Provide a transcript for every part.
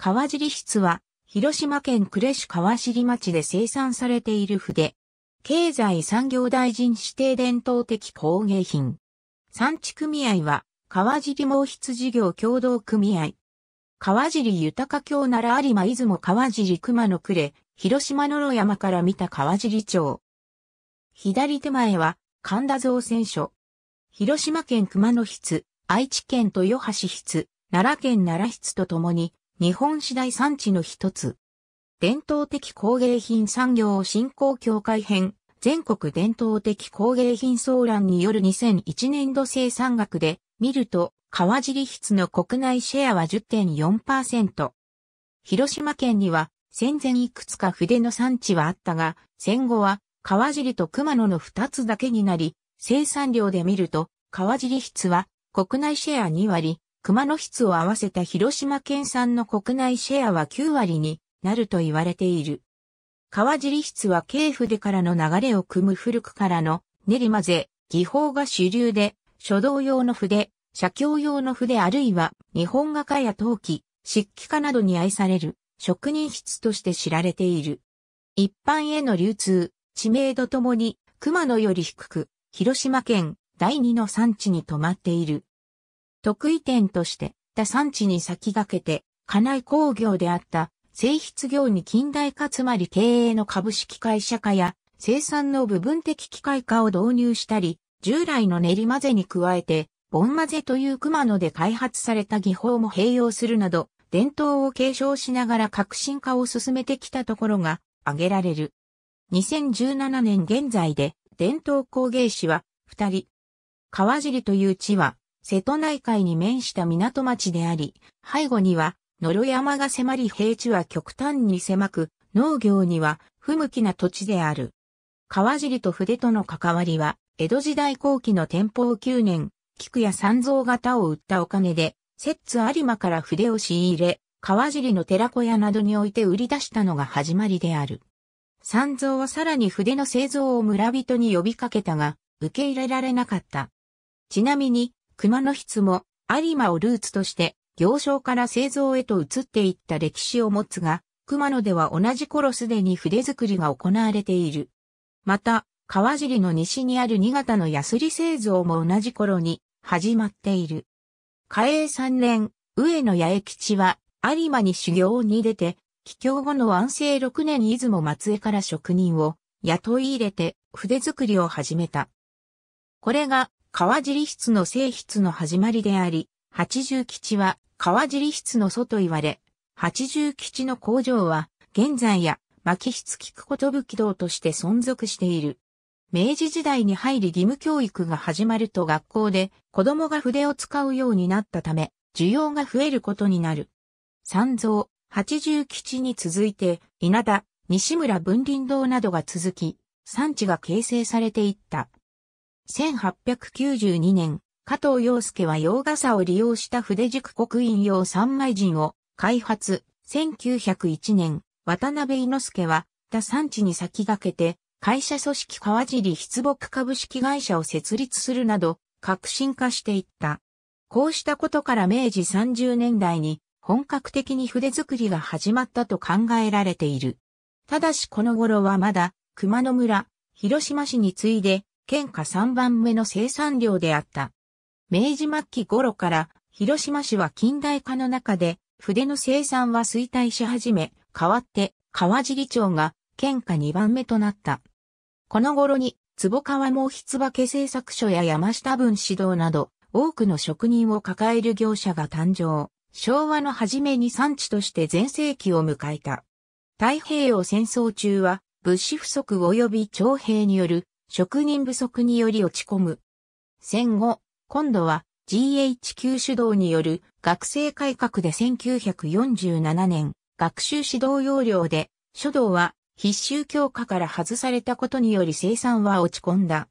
川尻筆は、広島県呉市川尻町で生産されている筆。経済産業大臣指定伝統的工芸品。産地組合は、川尻毛筆事業共同組合。川尻豊京奈良有馬出雲川尻熊野呉、広島野呂山から見た川尻町。左手前は、神田造船所。広島県熊野筆、愛知県豊橋筆、奈良県奈良筆とともに、日本史大産地の一つ。伝統的工芸品産業振興協会編、全国伝統的工芸品総覧による2001年度生産額で、見ると、川尻筆の国内シェアは10.4%。広島県には、戦前いくつか筆の産地はあったが、戦後は、川尻と熊野の2つだけになり、生産量で見ると、川尻筆は、国内シェア2割、熊野室を合わせた広島県産の国内シェアは9割になると言われている。川尻室は系筆からの流れを組む古くからの練り混ぜ、技法が主流で、書道用の筆、写経用の筆あるいは日本画家や陶器、漆器家などに愛される職人室として知られている。一般への流通、知名度ともに熊野より低く、広島県第二の産地に止まっている。得意点として、他産地に先駆けて、家内工業であった製筆業に近代化つまり経営の株式会社化や生産の部分的機械化を導入したり、従来の練り混ぜに加えて、ボン混ぜという熊野で開発された技法も併用するなど、伝統を継承しながら革新化を進めてきたところが挙げられる。2017年現在で伝統工芸士は二人。川尻という地は瀬戸内海に面した港町であり、背後には、野呂山が迫り平地は極端に狭く、農業には不向きな土地である。川尻と筆との関わりは、江戸時代後期の天保9年、菊や三蔵型を売ったお金で、摂津有馬から筆を仕入れ、川尻の寺子屋などにおいて売り出したのが始まりである。三蔵はさらに筆の製造を村人に呼びかけたが、受け入れられなかった。ちなみに、熊野筆も有馬をルーツとして行商から製造へと移っていった歴史を持つが、熊野では同じ頃すでに筆作りが行われている。また、川尻の西にある新潟のヤスリ製造も同じ頃に始まっている。嘉永三年、上野八重吉は有馬に修行に出て、帰郷後の安政六年出雲松江から職人を雇い入れて筆作りを始めた。これが川尻室の正質の始まりであり、八十吉は川尻室の祖と言われ、八十吉の工場は現在や巻室菊ことぶき道として存続している。明治時代に入り義務教育が始まると学校で子供が筆を使うようになったため、需要が増えることになる。三蔵、八十吉に続いて、稲田、西村文林堂などが続き、産地が形成されていった。1892年、加藤洋介は洋傘を利用した筆軸刻印用三枚陣を開発。1901年、渡辺伊之助は、他産地に先駆けて、会社組織川尻筆木株式会社を設立するなど、革新化していった。こうしたことから明治30年代に本格的に筆作りが始まったと考えられている。ただしこの頃はまだ熊野村、広島市に次いで県下3番目の生産量であった。明治末期頃から広島市は近代化の中で筆の生産は衰退し始め、代わって川尻町が県下2番目となった。この頃に坪川毛筆化製作所や山下文指導など多くの職人を抱える業者が誕生。昭和の初めに産地として全盛期を迎えた。太平洋戦争中は物資不足及び徴兵による職人不足により落ち込む。戦後、今度は GHQ 主導による学生改革で1947年、学習指導要領で、書道は必修教科から外されたことにより生産は落ち込んだ。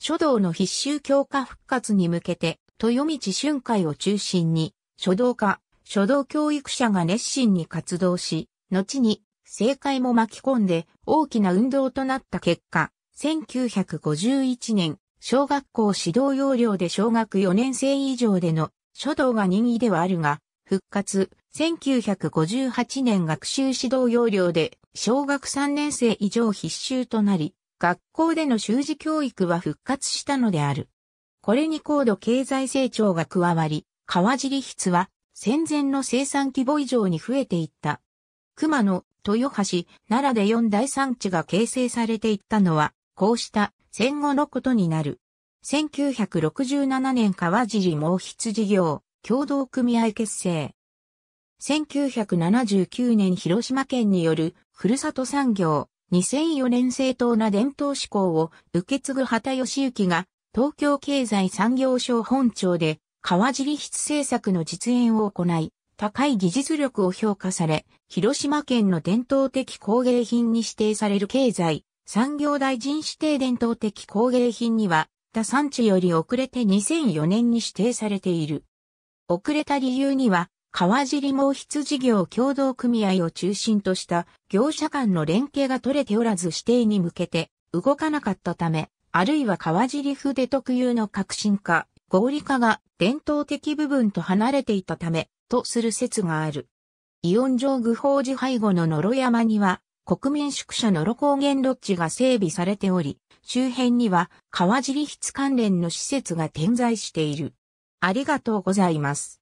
書道の必修教科復活に向けて、豊道春会を中心に、書道家、書道教育者が熱心に活動し、後に、政界も巻き込んで大きな運動となった結果、1951年、小学校指導要領で小学4年生以上での書道が任意ではあるが、復活、1958年学習指導要領で小学3年生以上必修となり、学校での習字教育は復活したのである。これに高度経済成長が加わり、川尻筆は戦前の生産規模以上に増えていった。熊野、豊橋、奈良で四大産地が形成されていったのは、こうした戦後のことになる。1967年川尻毛筆事業共同組合結成。1979年広島県によるふるさと産業2004年正当な伝統志向を受け継ぐ畑義行が東京経済産業省本庁で川尻筆政策の実演を行い、高い技術力を評価され、広島県の伝統的工芸品に指定される経済産業大臣指定伝統的工芸品には、他産地より遅れて2004年に指定されている。遅れた理由には、川尻毛筆事業共同組合を中心とした業者間の連携が取れておらず指定に向けて動かなかったため、あるいは川尻筆特有の革新化、合理化が伝統的部分と離れていたため、とする説がある。イオン上具法寺背後の野呂山には、国民宿舎の露高原ロッジが整備されており、周辺には川尻筆関連の施設が点在している。ありがとうございます。